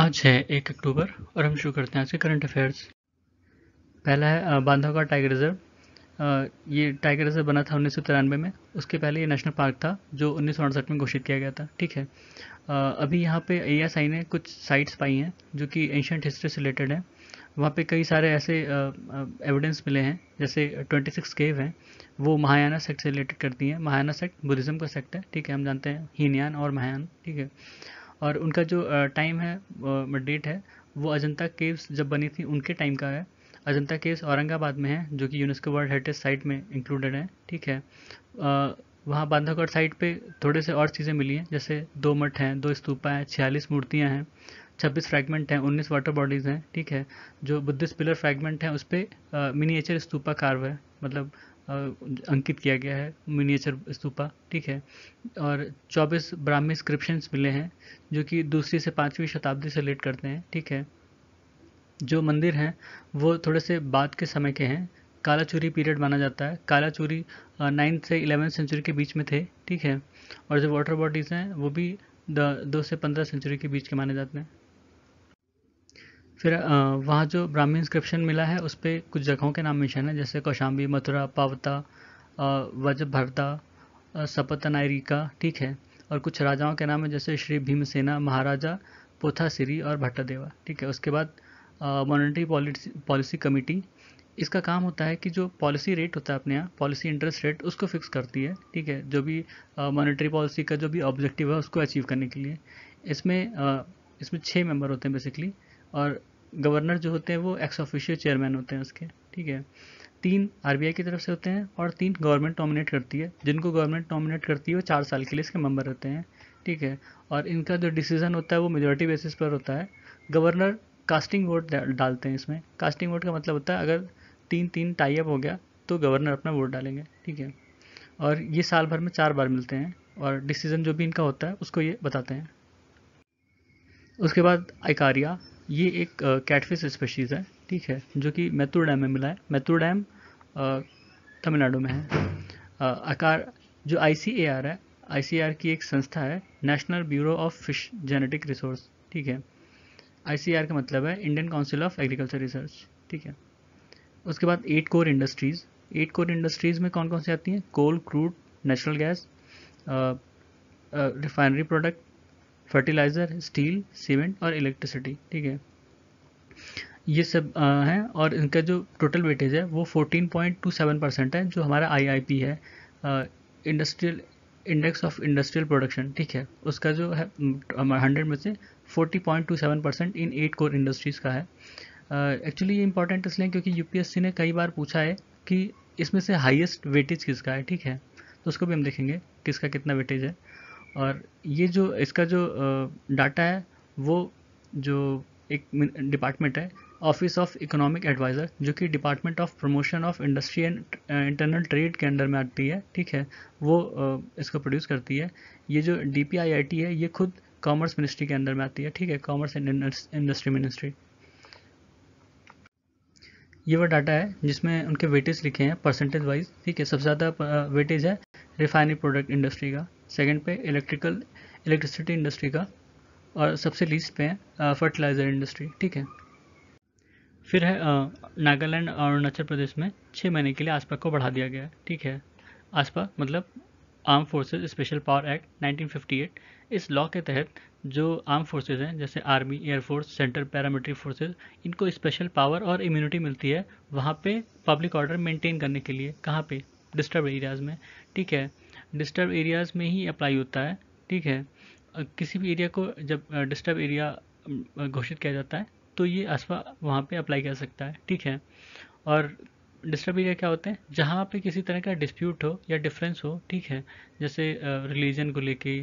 आज है एक अक्टूबर और हम शुरू करते हैं आज के करंट अफेयर्स पहला है बांधवगढ़ टाइगर रिजर्व ये टाइगर रिजर्व बना था उन्नीस में उसके पहले ये नेशनल पार्क था जो उन्नीस में घोषित किया गया था ठीक है अभी यहाँ पे ए ने कुछ साइट्स पाई हैं जो कि एंशंट हिस्ट्री से रिलेटेड हैं वहाँ पे कई सारे ऐसे एविडेंस मिले हैं जैसे 26 केव हैं वो महायाना सेक्ट से रिलेटेड करती हैं महायाना सेक्ट बुद्धिज़्म का सेक्ट है ठीक है हम जानते हैं हीनयान और महायान ठीक है और उनका जो टाइम है डेट है वो अजंता केव्स जब बनी थी उनके टाइम का है अजंता केव्स औरंगाबाद में है जो कि यूनेस्को वर्ल्ड हेरिटेज साइट में इंक्लूडेड है ठीक है वहाँ बांधवगढ़ साइट पे थोड़े से और चीज़ें मिली हैं जैसे दो मठ हैं दो स्तूपा हैं छियालीस मूर्तियाँ हैं छब्बीस फ्रैगमेंट हैं उन्नीस वाटर बॉडीज़ हैं ठीक है जो बुद्धिस्ट पिलर फ्रैगमेंट हैं उस पर मिनीचर स्तूपा कार्व है मतलब अंकित किया गया है मिनिएचर स्तूपा ठीक है और 24 ब्राह्मी स्क्रिप्शंस मिले हैं जो कि दूसरी से पाँचवीं शताब्दी से लेट करते हैं ठीक है जो मंदिर हैं वो थोड़े से बाद के समय के हैं कालाचूरी पीरियड माना जाता है कालाचूरी नाइन्थ से इलेवेंथ सेंचुरी के बीच में थे ठीक है और जो वाटर बॉडीज़ हैं वो भी दो से पंद्रह सेंचुरी के बीच के माने जाते हैं फिर वहाँ जो ब्राह्मी इंस्क्रिप्शन मिला है उस पर कुछ जगहों के नाम मिशन है जैसे कौशाम्बी मथुरा पावता वजभरता सपतनायरिका ठीक है और कुछ राजाओं के नाम है जैसे श्री भीमसेना महाराजा पोथा सिरी और भट्टदेवा ठीक है उसके बाद मॉनिटरी पॉलिसी पॉलिसी कमेटी इसका काम होता है कि जो पॉलिसी रेट होता है अपने यहाँ पॉलिसी इंटरेस्ट रेट उसको फिक्स करती है ठीक है जो भी मॉनिटरी पॉलिसी का जो भी ऑब्जेक्टिव है उसको अचीव करने के लिए इसमें आ, इसमें छः मेंबर होते हैं बेसिकली और गवर्नर जो होते हैं वो एक्स ऑफिशियल चेयरमैन होते हैं उसके ठीक है तीन आर की तरफ से होते हैं और तीन गवर्नमेंट नॉमिनेट करती है जिनको गवर्नमेंट नॉमिनेट करती है वो चार साल के लिए इसके मेंबर होते हैं ठीक है और इनका जो डिसीजन होता है वो मेजोरिटी बेसिस पर होता है गवर्नर कास्टिंग वोट डालते हैं इसमें कास्टिंग वोट का मतलब होता है अगर तीन तीन टाई अप हो गया तो गवर्नर अपना वोट डालेंगे ठीक है और ये साल भर में चार बार मिलते हैं और डिसीजन जो भी इनका होता है उसको ये बताते हैं उसके बाद आइकारिया ये एक कैटफिश स्पेशीज़ है ठीक है जो कि मैथुर डैम में मिला है मैथुर डैम तमिलनाडु में है आकार जो आई है आई की एक संस्था है national bureau of fish genetic resource ठीक है आई का मतलब है Indian council of agriculture research ठीक है उसके बाद eight core industries eight core industries में कौन कौन सी आती हैं coal crude natural gas refinery product fertiliser steel cement और इलेक्ट्रिसिटी ठीक है ये सब हैं और इनका जो टोटल वेटेज है वो 14.27 परसेंट है जो हमारा आईआईपी है industrial index of industrial production ठीक है उसका जो है हंड्रेड में से 40.27 percent in eight core industries का है एक्चुअली ये इंपॉर्टेंट इसलिए क्योंकि यूपीएससी ने कई बार पूछा है कि इसमें से हाइस्ट वेटेज किसका है ठीक है तो उसको भी हम देखेंगे किसका कितना वेटेज है और ये जो इसका जो डाटा है वो जो एक डिपार्टमेंट है ऑफिस ऑफ इकोनॉमिक एडवाइज़र जो कि department of promotion of industry and internal trade के अंडर में आती है ठीक है वो इसको प्रोड्यूस करती है ये जो डी है ये खुद कॉमर्स मिनिस्ट्री के अंदर में आती है ठीक है कॉमर्स एंड इंडस्ट्री मिनिस्ट्री ये वो डाटा है जिसमें उनके वेटेज लिखे हैं परसेंटेज वाइज ठीक है सबसे ज़्यादा वेटेज है रिफाइनरी प्रोडक्ट इंडस्ट्री का सेकंड पे इलेक्ट्रिकल इलेक्ट्रिसिटी इंडस्ट्री का और सबसे लीस्ट पे है फर्टिलाइज़र इंडस्ट्री ठीक है फिर है नागालैंड और अरुणाचल प्रदेश में छः महीने के लिए आसपा को बढ़ा दिया गया है ठीक है आसपा मतलब arm forces special power act 1958 इस लॉ के तहत जो आर्म फोर्सेज हैं जैसे army air force central paramilitary forces इनको स्पेशल पावर और इम्यूनिटी मिलती है वहाँ पे पब्लिक ऑर्डर मेंटेन करने के लिए कहाँ पे डिस्टर्ब एरियाज में ठीक है डिस्टर्ब एरियाज़ में ही अप्लाई होता है ठीक है किसी भी एरिया को जब डिस्टर्ब एरिया घोषित किया जाता है तो ये असफा वहाँ पे अप्लाई कर सकता है ठीक है और डिस्टर्ब एरिया क्या होते हैं जहाँ पे किसी तरह का डिस्प्यूट हो या डिफरेंस हो ठीक है जैसे रिलीजन को लेके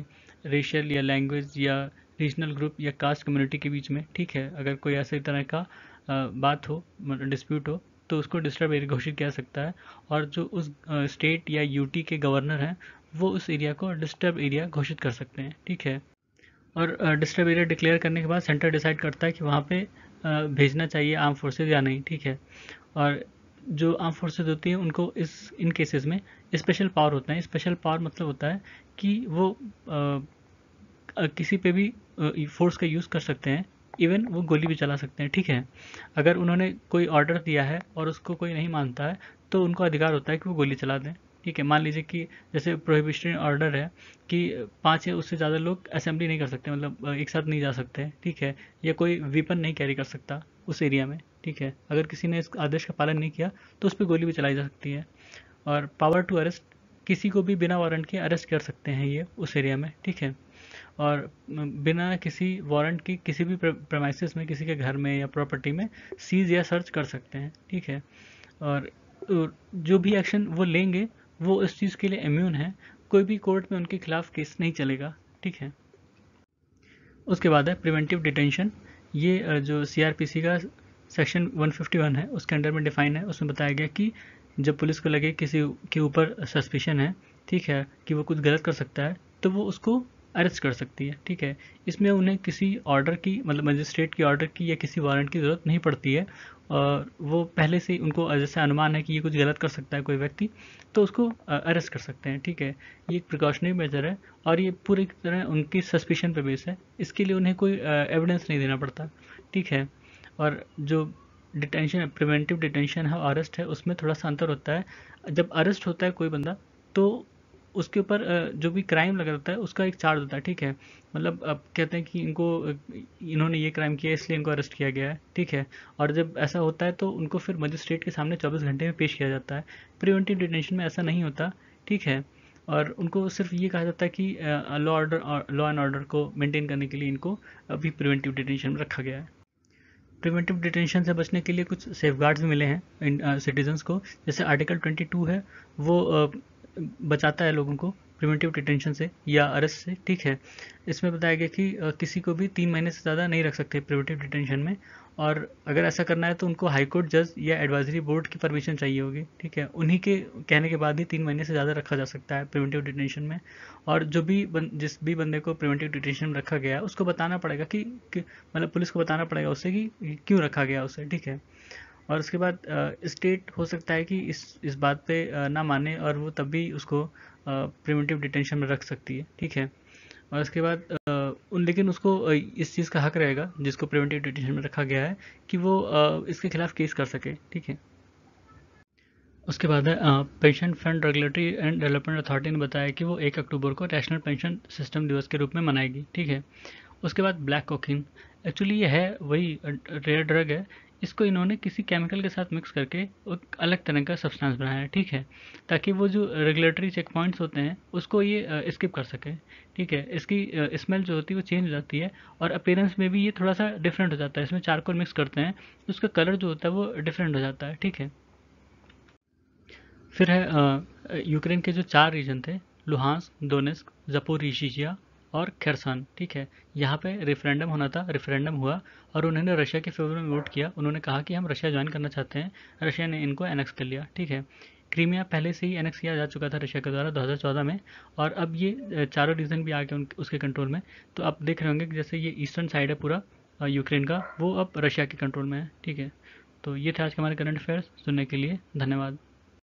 रेशियल या लैंग्वेज या रीजनल ग्रुप या कास्ट कम्युनिटी के बीच में ठीक है अगर कोई ऐसे तरह का बात हो डिस्प्यूट हो तो उसको डिस्टर्ब एरिया घोषित किया सकता है और जो उस स्टेट या यूटी के गवर्नर हैं वो उस एरिया को डिस्टर्ब एरिया घोषित कर सकते हैं ठीक है और डिस्टर्ब एरिया डिक्लेयर करने के बाद सेंटर डिसाइड करता है कि वहाँ पर भेजना चाहिए आर्म फोर्सेज या नहीं ठीक है और जो आर्म फोर्सेज होती हैं उनको इस इन केसेस में स्पेशल पावर होता है स्पेशल पावर मतलब होता है कि वो आ, किसी पे भी फोर्स का यूज़ कर सकते हैं इवन वो गोली भी चला सकते हैं ठीक है अगर उन्होंने कोई ऑर्डर दिया है और उसको कोई नहीं मानता है तो उनको अधिकार होता है कि वो गोली चला दें ठीक है मान लीजिए कि जैसे प्रोहिबिशन ऑर्डर है कि पाँच या उससे ज़्यादा लोग असेंबली नहीं कर सकते मतलब एक साथ नहीं जा सकते ठीक है या कोई वीपन नहीं कैरी कर सकता उस एरिया में ठीक है अगर किसी ने इस आदेश का पालन नहीं किया तो उस पर गोली भी चलाई जा सकती है और पावर टू अरेस्ट किसी को भी बिना वारंट के अरेस्ट कर सकते हैं ये उस एरिया में ठीक है और बिना किसी वारंट के किसी भी प्रमाइसिस में किसी के घर में या प्रॉपर्टी में सीज या सर्च कर सकते हैं ठीक है और जो भी एक्शन वो लेंगे वो इस चीज़ के लिए इम्यून है कोई भी कोर्ट में उनके खिलाफ केस नहीं चलेगा ठीक है उसके बाद है प्रिवेंटिव डिटेंशन ये जो सी का सेक्शन 151 है उसके अंडर में डिफाइन है उसमें बताया गया कि जब पुलिस को लगे किसी के ऊपर सस्पिशन है ठीक है कि वो कुछ गलत कर सकता है तो वो उसको अरेस्ट कर सकती है ठीक है इसमें उन्हें किसी ऑर्डर की मतलब मजिस्ट्रेट की ऑर्डर की या किसी वारंट की ज़रूरत नहीं पड़ती है और वो पहले से उनको जैसे अनुमान है कि ये कुछ गलत कर सकता है कोई व्यक्ति तो उसको अरेस्ट कर सकते हैं ठीक है ये एक प्रिकॉशनरी मेजर है और ये पूरी तरह उनकी सस्पिशन पर बेस है इसके लिए उन्हें कोई एविडेंस नहीं देना पड़ता ठीक है और जो डिटेंशन प्रिवेंटिव डिटेंशन है अरेस्ट है उसमें थोड़ा सा अंतर होता है जब अरेस्ट होता है कोई बंदा तो उसके ऊपर जो भी क्राइम लगा रहता है उसका एक चार्ज होता है ठीक है मतलब अब कहते हैं कि इनको इन्होंने ये क्राइम किया इसलिए इनको अरेस्ट किया गया है ठीक है और जब ऐसा होता है तो उनको फिर मजिस्ट्रेट के सामने 24 घंटे में पेश किया जाता है प्रिवेंटिव डिटेंशन में ऐसा नहीं होता ठीक है और उनको सिर्फ ये कहा जाता है कि law order law and order को मेंटेन करने के लिए इनको अभी प्रिवेंटिव डिटेंशन में रखा गया है प्रिवेंटिव डिटेंशन से बचने के लिए कुछ सेफ भी मिले हैं सिटीजन्स को जैसे आर्टिकल 22 है वो बचाता है लोगों को प्रिवेंटिव डिटेंशन से या अरेस्ट से ठीक है इसमें बताया गया कि किसी को भी तीन महीने से ज़्यादा नहीं रख सकते प्रिवेंटिव डिटेंशन में और अगर ऐसा करना है तो उनको हाईकोर्ट जज या एडवाइजरी बोर्ड की परमिशन चाहिए होगी ठीक है उन्हीं के कहने के बाद ही तीन महीने से ज़्यादा रखा जा सकता है प्रिवेंटिव डिटेंशन में और जो भी बन, जिस भी बंदे को प्रिवेंटिव डिटेंशन में रखा गया है उसको बताना पड़ेगा कि, कि मतलब पुलिस को बताना पड़ेगा उससे कि क्यों रखा गया उसे ठीक है और उसके बाद स्टेट हो सकता है कि इस इस बात पे ना माने और वो तब भी उसको प्रिवेंटिव डिटेंशन में रख सकती है ठीक है और उसके बाद उन लेकिन उसको इस चीज़ का हक रहेगा जिसको प्रिवेंटिव डिटेंशन में रखा गया है कि वो इसके खिलाफ केस कर सके ठीक है उसके बाद है pension fund regulatory and development authority ने बताया कि वो एक अक्टूबर को नेशनल पेंशन सिस्टम दिवस के रूप में मनाएगी ठीक है उसके बाद ब्लैक कोकिन एक्चुअली ये है वही रेयर ड्रग है इसको इन्होंने किसी केमिकल के साथ मिक्स करके अलग तरह का सब्सटेंस बनाया है ठीक है ताकि वो जो रेगुलेटरी चेक पॉइंट्स होते हैं उसको ये स्किप कर सके ठीक है इसकी स्मेल जो होती है वो चेंज हो जाती है और अपेरेंस में भी ये थोड़ा सा डिफरेंट हो जाता है इसमें चारकोल मिक्स करते हैं उसका कलर जो होता है वो डिफरेंट हो जाता है ठीक है फिर है यूक्रेन के जो चार रीजन थे लुहांस दोनेस्क जपोरिशिया और खेरसान ठीक है यहाँ पे रेफरेंडम होना था रेफरेंडम हुआ और उन्होंने रशिया के फेवर में वोट किया उन्होंने कहा कि हम रशिया ज्वाइन करना चाहते हैं रशिया ने इनको एनेक्स कर लिया ठीक है क्रीमिया पहले से ही एनेक्स किया जा चुका था रशिया के द्वारा 2014 में और अब ये चारों रीजन भी आ गए उसके कंट्रोल में तो आप देख रहे होंगे कि जैसे ये ईस्टर्न साइड है पूरा यूक्रेन का वो अब रशिया के कंट्रोल में है ठीक है तो ये थे आज के हमारे करंट अफेयर्स सुनने के लिए धन्यवाद